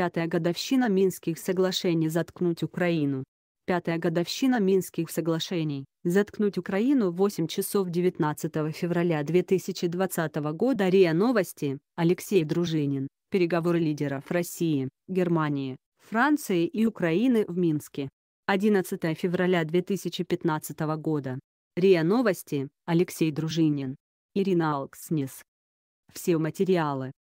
Пятая годовщина Минских соглашений «Заткнуть Украину». Пятая годовщина Минских соглашений «Заткнуть Украину» 8 часов 19 февраля 2020 года РИА Новости, Алексей Дружинин, переговоры лидеров России, Германии, Франции и Украины в Минске. 11 февраля 2015 года. РИА Новости, Алексей Дружинин, Ирина Алкснис. Все материалы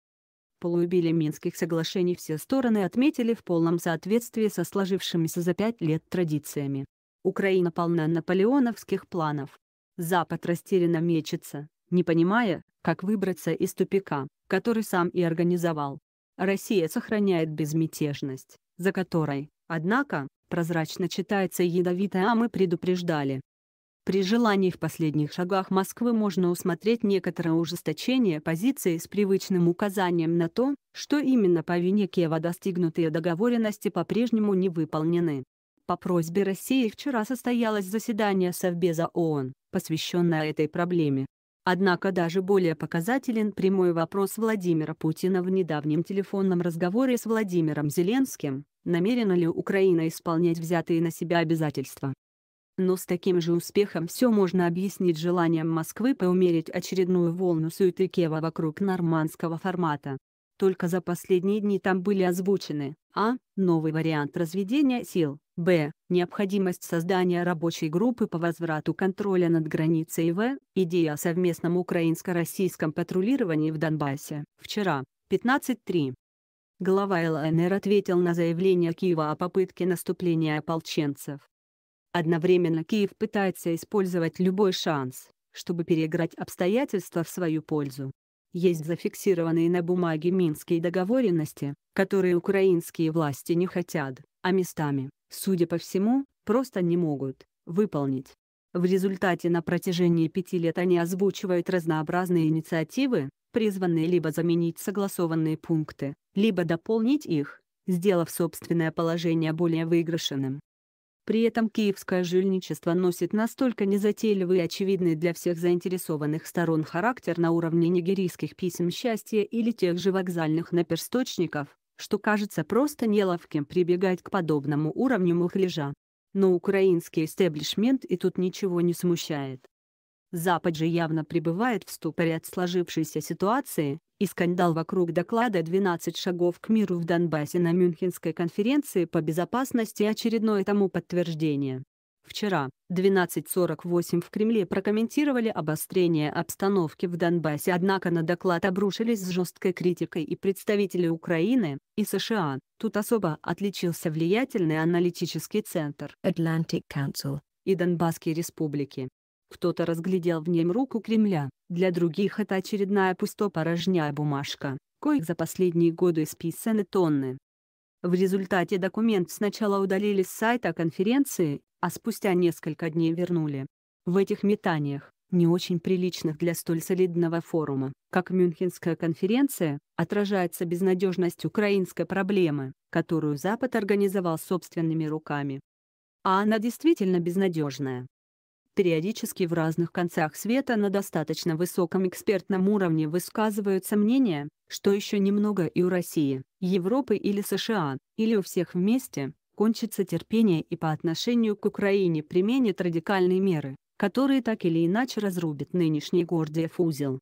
Полуубили Минских соглашений все стороны отметили в полном соответствии со сложившимися за пять лет традициями. Украина полна наполеоновских планов. Запад растерянно мечется, не понимая, как выбраться из тупика, который сам и организовал. Россия сохраняет безмятежность, за которой, однако, прозрачно читается ядовитая «а мы предупреждали». При желании в последних шагах Москвы можно усмотреть некоторое ужесточение позиции с привычным указанием на то, что именно по вине Киева достигнутые договоренности по-прежнему не выполнены. По просьбе России вчера состоялось заседание Совбеза ООН, посвященное этой проблеме. Однако даже более показателен прямой вопрос Владимира Путина в недавнем телефонном разговоре с Владимиром Зеленским, намерена ли Украина исполнять взятые на себя обязательства. Но с таким же успехом все можно объяснить желанием Москвы поумерить очередную волну суеты Кева вокруг нормандского формата. Только за последние дни там были озвучены а. Новый вариант разведения сил, б. Необходимость создания рабочей группы по возврату контроля над границей в. Идея о совместном украинско-российском патрулировании в Донбассе. Вчера, 15.3. Глава ЛНР ответил на заявление Киева о попытке наступления ополченцев. Одновременно Киев пытается использовать любой шанс, чтобы переиграть обстоятельства в свою пользу. Есть зафиксированные на бумаге минские договоренности, которые украинские власти не хотят, а местами, судя по всему, просто не могут, выполнить. В результате на протяжении пяти лет они озвучивают разнообразные инициативы, призванные либо заменить согласованные пункты, либо дополнить их, сделав собственное положение более выигрышенным. При этом киевское жульничество носит настолько незатейливый и очевидный для всех заинтересованных сторон характер на уровне нигерийских писем счастья или тех же вокзальных наперсточников, что кажется просто неловким прибегать к подобному уровню мухляжа. Но украинский истеблишмент и тут ничего не смущает. Запад же явно пребывает в ступоре от сложившейся ситуации, и скандал вокруг доклада «12 шагов к миру в Донбассе» на Мюнхенской конференции по безопасности очередное тому подтверждение. Вчера, 12.48 в Кремле прокомментировали обострение обстановки в Донбассе, однако на доклад обрушились с жесткой критикой и представители Украины, и США. Тут особо отличился влиятельный аналитический центр Atlantic Council и Донбасские республики. Кто-то разглядел в нем руку Кремля, для других это очередная пустопорожняя бумажка, коих за последние годы списаны тонны. В результате документ сначала удалили с сайта конференции, а спустя несколько дней вернули. В этих метаниях, не очень приличных для столь солидного форума, как Мюнхенская конференция, отражается безнадежность украинской проблемы, которую Запад организовал собственными руками. А она действительно безнадежная. Периодически в разных концах света на достаточно высоком экспертном уровне высказываются мнения, что еще немного и у России, Европы или США, или у всех вместе, кончится терпение и по отношению к Украине применит радикальные меры, которые так или иначе разрубят нынешний Гордиев узел.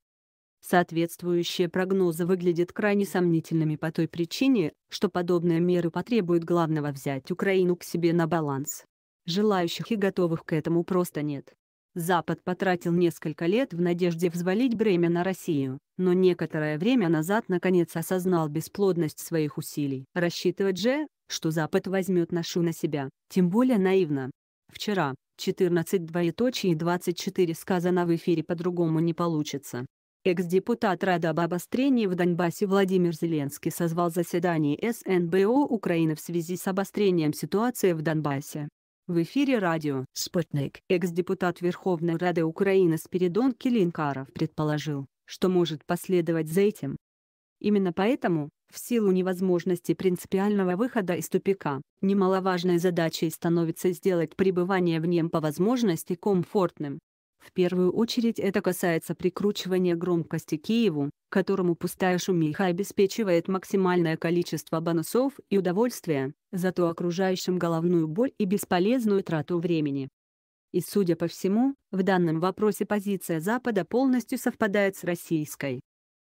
Соответствующие прогнозы выглядят крайне сомнительными по той причине, что подобные меры потребуют главного взять Украину к себе на баланс, Желающих и готовых к этому просто нет. Запад потратил несколько лет в надежде взвалить бремя на Россию, но некоторое время назад наконец осознал бесплодность своих усилий. Рассчитывать же, что Запад возьмет ношу на себя, тем более наивно. Вчера, 14 двоеточие и 24 сказано в эфире по-другому не получится. Экс-депутат Рада об обострении в Донбассе Владимир Зеленский созвал заседание СНБО Украины в связи с обострением ситуации в Донбассе. В эфире радио «Спутник». Экс-депутат Верховной Рады Украины Спиридон Келинкаров предположил, что может последовать за этим. Именно поэтому, в силу невозможности принципиального выхода из тупика, немаловажной задачей становится сделать пребывание в нем по возможности комфортным, в первую очередь это касается прикручивания громкости Киеву, которому пустая шумиха обеспечивает максимальное количество бонусов и удовольствия, зато окружающим головную боль и бесполезную трату времени. И судя по всему, в данном вопросе позиция Запада полностью совпадает с российской.